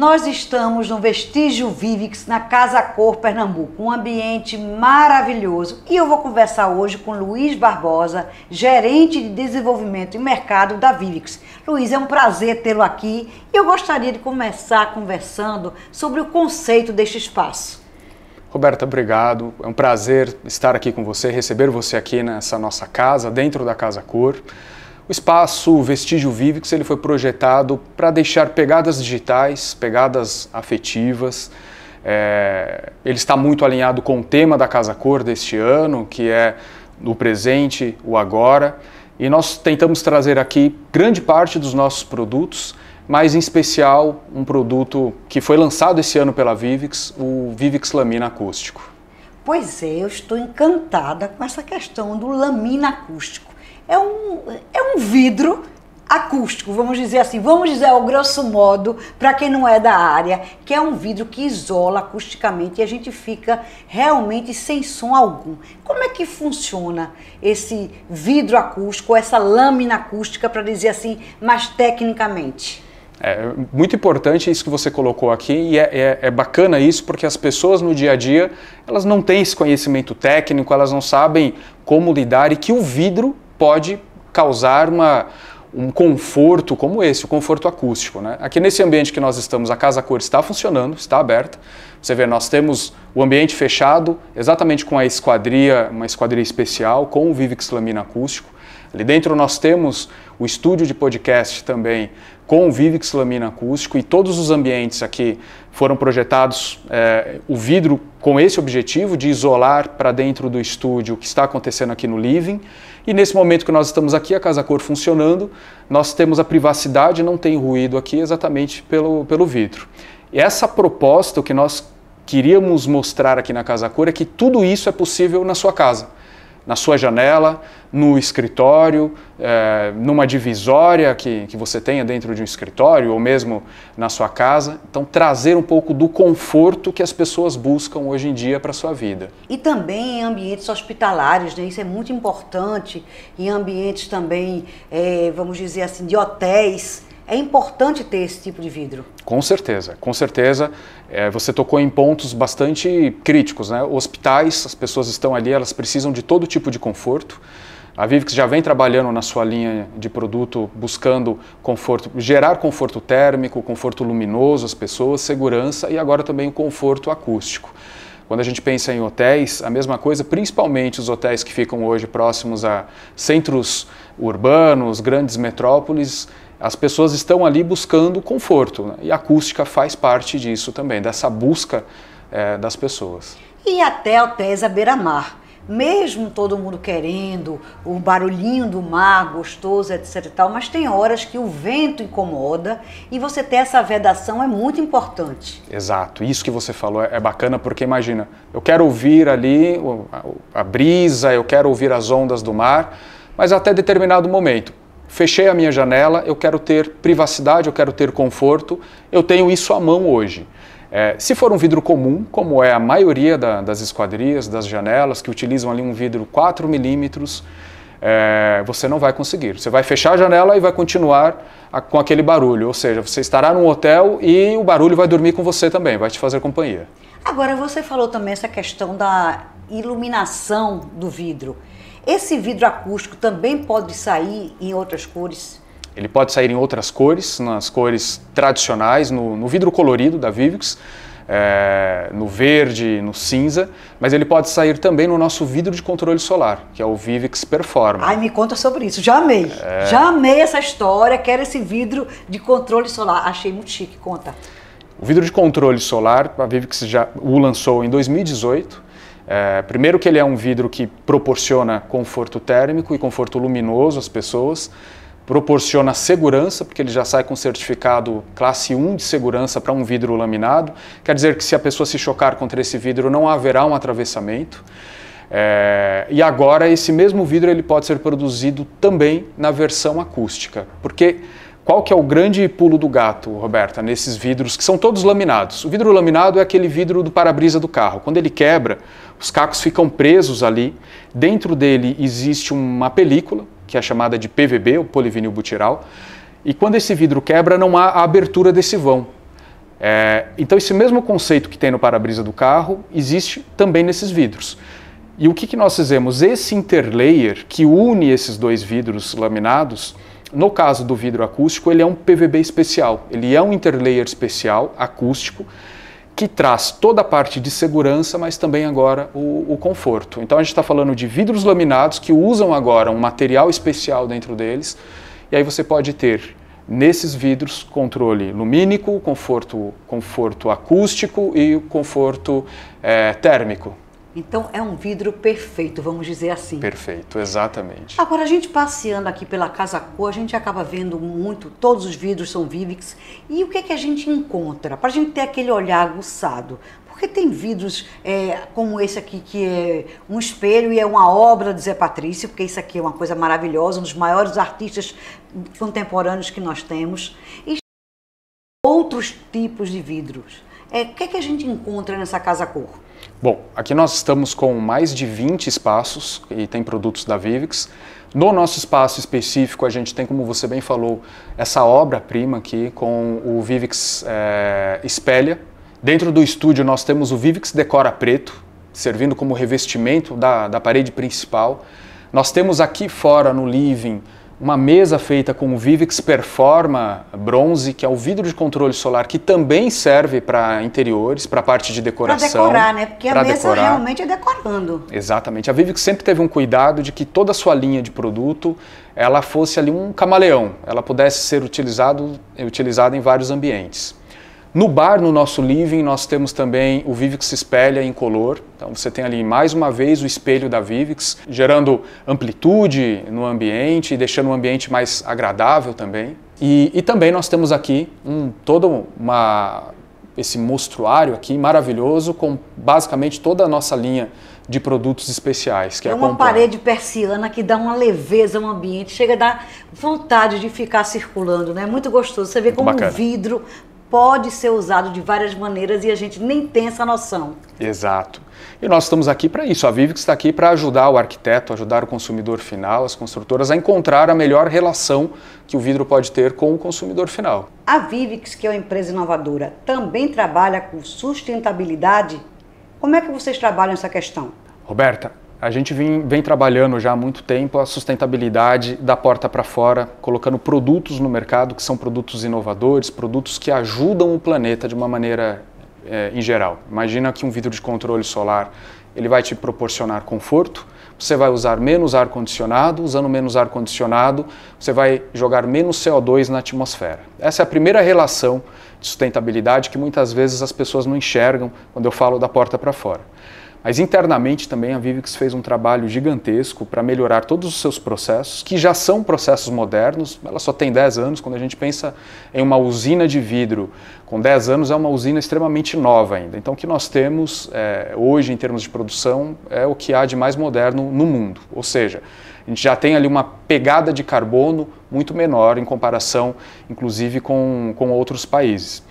Nós estamos no Vestígio Vivix, na Casa Cor Pernambuco, um ambiente maravilhoso. E eu vou conversar hoje com Luiz Barbosa, gerente de desenvolvimento e mercado da Vivix. Luiz, é um prazer tê-lo aqui e eu gostaria de começar conversando sobre o conceito deste espaço. Roberta, obrigado. É um prazer estar aqui com você, receber você aqui nessa nossa casa, dentro da Casa Cor. O espaço Vestígio Vivix ele foi projetado para deixar pegadas digitais, pegadas afetivas. É, ele está muito alinhado com o tema da Casa Cor deste ano, que é o presente, o agora. E nós tentamos trazer aqui grande parte dos nossos produtos, mas em especial um produto que foi lançado esse ano pela Vivix, o Vivix Lamina Acústico. Pois é, eu estou encantada com essa questão do lamina acústico é um, é um vidro acústico, vamos dizer assim, vamos dizer ao grosso modo, para quem não é da área, que é um vidro que isola acusticamente e a gente fica realmente sem som algum. Como é que funciona esse vidro acústico, essa lâmina acústica, para dizer assim, mais tecnicamente? É muito importante isso que você colocou aqui e é, é, é, bacana isso porque as pessoas no dia a dia elas não têm esse conhecimento técnico, elas não sabem como lidar e que o vidro pode causar uma, um conforto como esse, o conforto acústico. Né? Aqui nesse ambiente que nós estamos, a Casa Cor está funcionando, está aberta. Você vê, nós temos o ambiente fechado, exatamente com a esquadria, uma esquadria especial, com o Vivix Lamina Acústico. Ali dentro nós temos o estúdio de podcast também com o Vivix Lamina Acústico e todos os ambientes aqui foram projetados é, o vidro com esse objetivo de isolar para dentro do estúdio o que está acontecendo aqui no living e nesse momento que nós estamos aqui, a Casa Cor funcionando, nós temos a privacidade, não tem ruído aqui exatamente pelo, pelo vidro. E essa proposta, o que nós queríamos mostrar aqui na Casa Cor é que tudo isso é possível na sua casa na sua janela, no escritório, é, numa divisória que, que você tenha dentro de um escritório ou mesmo na sua casa. Então, trazer um pouco do conforto que as pessoas buscam hoje em dia para a sua vida. E também em ambientes hospitalares, né? isso é muito importante, em ambientes também, é, vamos dizer assim, de hotéis é importante ter esse tipo de vidro. Com certeza, com certeza. É, você tocou em pontos bastante críticos, né? Hospitais, as pessoas estão ali, elas precisam de todo tipo de conforto. A Vivix já vem trabalhando na sua linha de produto, buscando conforto, gerar conforto térmico, conforto luminoso às pessoas, segurança e agora também o conforto acústico. Quando a gente pensa em hotéis, a mesma coisa, principalmente os hotéis que ficam hoje próximos a centros urbanos, grandes metrópoles, as pessoas estão ali buscando conforto. Né? E a acústica faz parte disso também, dessa busca é, das pessoas. E até hotéis à beira-mar. Mesmo todo mundo querendo o barulhinho do mar gostoso, etc e tal, mas tem horas que o vento incomoda e você ter essa vedação é muito importante. Exato, isso que você falou é, é bacana porque imagina, eu quero ouvir ali a brisa, eu quero ouvir as ondas do mar, mas até determinado momento fechei a minha janela, eu quero ter privacidade, eu quero ter conforto, eu tenho isso à mão hoje. É, se for um vidro comum, como é a maioria da, das esquadrias, das janelas, que utilizam ali um vidro 4 milímetros, é, você não vai conseguir. Você vai fechar a janela e vai continuar a, com aquele barulho. Ou seja, você estará num hotel e o barulho vai dormir com você também, vai te fazer companhia. Agora, você falou também essa questão da iluminação do vidro. Esse vidro acústico também pode sair em outras cores? Ele pode sair em outras cores, nas cores tradicionais, no, no vidro colorido da Vivix, é, no verde, no cinza, mas ele pode sair também no nosso vidro de controle solar, que é o Vivix Performa. Ai, me conta sobre isso, já amei. É... Já amei essa história, quero esse vidro de controle solar. Achei muito chique, conta. O vidro de controle solar, a Vivix já o lançou em 2018. É, primeiro que ele é um vidro que proporciona conforto térmico e conforto luminoso às pessoas, proporciona segurança, porque ele já sai com certificado classe 1 de segurança para um vidro laminado, quer dizer que se a pessoa se chocar contra esse vidro não haverá um atravessamento. É, e agora esse mesmo vidro ele pode ser produzido também na versão acústica, porque qual que é o grande pulo do gato, Roberta, nesses vidros que são todos laminados? O vidro laminado é aquele vidro do para-brisa do carro. Quando ele quebra, os cacos ficam presos ali. Dentro dele existe uma película, que é chamada de PVB, o polivinil butiral. E quando esse vidro quebra, não há a abertura desse vão. É, então, esse mesmo conceito que tem no para-brisa do carro existe também nesses vidros. E o que, que nós fizemos? Esse interlayer que une esses dois vidros laminados, no caso do vidro acústico, ele é um PVB especial. Ele é um interlayer especial acústico que traz toda a parte de segurança, mas também agora o, o conforto. Então a gente está falando de vidros laminados que usam agora um material especial dentro deles, e aí você pode ter nesses vidros controle lumínico, conforto, conforto acústico e conforto é, térmico. Então é um vidro perfeito, vamos dizer assim. Perfeito, exatamente. Agora a gente passeando aqui pela Casa Cor, a gente acaba vendo muito, todos os vidros são Vivix. E o que é que a gente encontra? Para a gente ter aquele olhar aguçado. Porque tem vidros é, como esse aqui, que é um espelho e é uma obra de Zé Patrício, porque isso aqui é uma coisa maravilhosa, um dos maiores artistas contemporâneos que nós temos. E outros tipos de vidros. É, o que, é que a gente encontra nessa Casa Cor? Bom, aqui nós estamos com mais de 20 espaços e tem produtos da Vivix. No nosso espaço específico, a gente tem, como você bem falou, essa obra-prima aqui com o Vivix é, Dentro do estúdio, nós temos o Vivix Decora Preto, servindo como revestimento da, da parede principal. Nós temos aqui fora, no living, uma mesa feita com o Vivix Performa bronze, que é o vidro de controle solar, que também serve para interiores, para parte de decoração. Para decorar, né? Porque a mesa decorar. realmente é decorando. Exatamente. A Vivix sempre teve um cuidado de que toda a sua linha de produto ela fosse ali um camaleão, ela pudesse ser utilizado, utilizada em vários ambientes. No bar, no nosso living, nós temos também o Vivix Espelha em color. Então você tem ali mais uma vez o espelho da Vivix, gerando amplitude no ambiente e deixando o ambiente mais agradável também. E, e também nós temos aqui um, todo uma, esse mostruário aqui maravilhoso com basicamente toda a nossa linha de produtos especiais. Que é uma acompanha. parede persiana que dá uma leveza ao ambiente, chega a dar vontade de ficar circulando, né? Muito gostoso. Você vê como um vidro pode ser usado de várias maneiras e a gente nem tem essa noção. Exato. E nós estamos aqui para isso. A Vivix está aqui para ajudar o arquiteto, ajudar o consumidor final, as construtoras a encontrar a melhor relação que o vidro pode ter com o consumidor final. A Vivix, que é uma empresa inovadora, também trabalha com sustentabilidade. Como é que vocês trabalham essa questão? Roberta, a gente vem, vem, trabalhando já há muito tempo a sustentabilidade da porta para fora, colocando produtos no mercado que são produtos inovadores, produtos que ajudam o planeta de uma maneira é, em geral. Imagina que um vidro de controle solar ele vai te proporcionar conforto, você vai usar menos ar condicionado, usando menos ar condicionado, você vai jogar menos CO2 na atmosfera. Essa é a primeira relação de sustentabilidade que muitas vezes as pessoas não enxergam quando eu falo da porta para fora. Mas internamente também a Vivix fez um trabalho gigantesco para melhorar todos os seus processos, que já são processos modernos, ela só tem 10 anos. Quando a gente pensa em uma usina de vidro, com 10 anos é uma usina extremamente nova ainda. Então, o que nós temos é, hoje em termos de produção é o que há de mais moderno no mundo. Ou seja, a gente já tem ali uma pegada de carbono muito menor em comparação, inclusive, com, com outros países.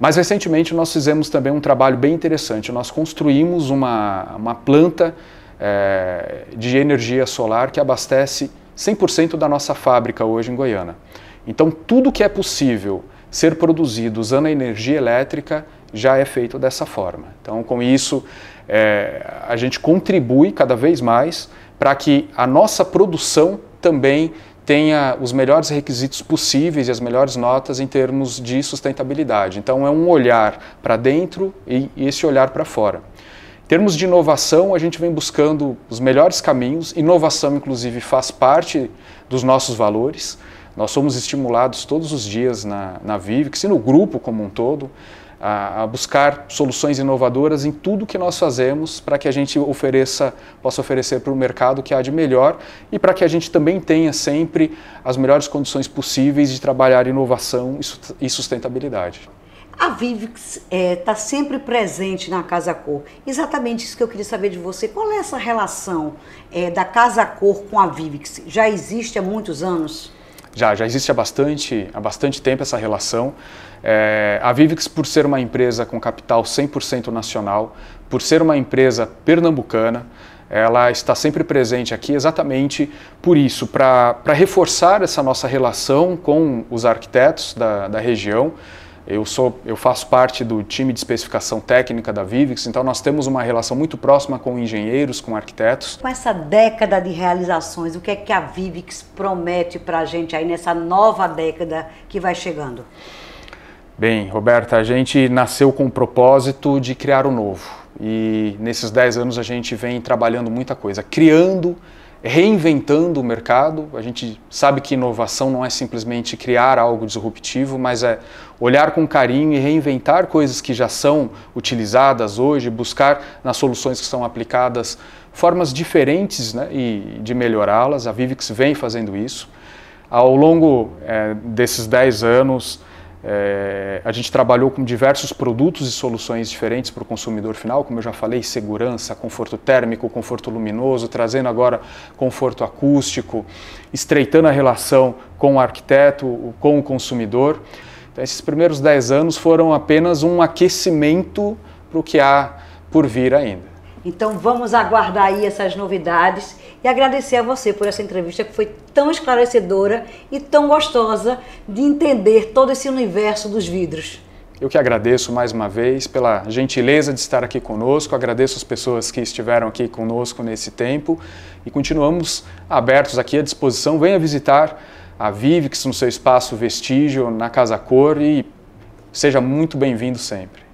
Mas recentemente nós fizemos também um trabalho bem interessante. Nós construímos uma, uma planta é, de energia solar que abastece 100% da nossa fábrica hoje em Goiânia. Então, tudo que é possível ser produzido usando a energia elétrica já é feito dessa forma. Então, com isso, é, a gente contribui cada vez mais para que a nossa produção também tenha os melhores requisitos possíveis e as melhores notas em termos de sustentabilidade. Então, é um olhar para dentro e, esse olhar para fora. Em termos de inovação, a gente vem buscando os melhores caminhos. Inovação, inclusive, faz parte dos nossos valores. Nós somos estimulados todos os dias na, na Vivex e no grupo como um todo a, a buscar soluções inovadoras em tudo que nós fazemos para que a gente ofereça, possa oferecer para o mercado o que há de melhor e para que a gente também tenha sempre as melhores condições possíveis de trabalhar inovação e sustentabilidade. A Vivix está é, tá sempre presente na Casa Cor. Exatamente isso que eu queria saber de você. Qual é essa relação é, da Casa Cor com a Vivix? Já existe há muitos anos? Já, já existe há bastante, há bastante tempo essa relação. É, a Vivix, por ser uma empresa com capital 100% nacional, por ser uma empresa pernambucana, ela está sempre presente aqui exatamente por isso, para reforçar essa nossa relação com os arquitetos da, da região, eu, sou, eu faço parte do time de especificação técnica da Vivix, então nós temos uma relação muito próxima com engenheiros, com arquitetos. Com essa década de realizações, o que é que a Vivix promete para a gente aí nessa nova década que vai chegando? Bem, Roberta, a gente nasceu com o propósito de criar o novo. E nesses 10 anos a gente vem trabalhando muita coisa, criando reinventando o mercado. A gente sabe que inovação não é simplesmente criar algo disruptivo, mas é olhar com carinho e reinventar coisas que já são utilizadas hoje, buscar nas soluções que são aplicadas formas diferentes né, e de melhorá-las. A Vivix vem fazendo isso. Ao longo é, desses 10 anos, é, a gente trabalhou com diversos produtos e soluções diferentes para o consumidor final, como eu já falei, segurança, conforto térmico, conforto luminoso, trazendo agora conforto acústico, estreitando a relação com o arquiteto, com o consumidor. Então, esses primeiros 10 anos foram apenas um aquecimento para o que há por vir ainda. Então vamos aguardar aí essas novidades e agradecer a você por essa entrevista que foi tão esclarecedora e tão gostosa de entender todo esse universo dos vidros. Eu que agradeço mais uma vez pela gentileza de estar aqui conosco, agradeço as pessoas que estiveram aqui conosco nesse tempo e continuamos abertos aqui à disposição. Venha visitar a Vivix no seu espaço Vestígio, na Casa Cor e seja muito bem-vindo sempre.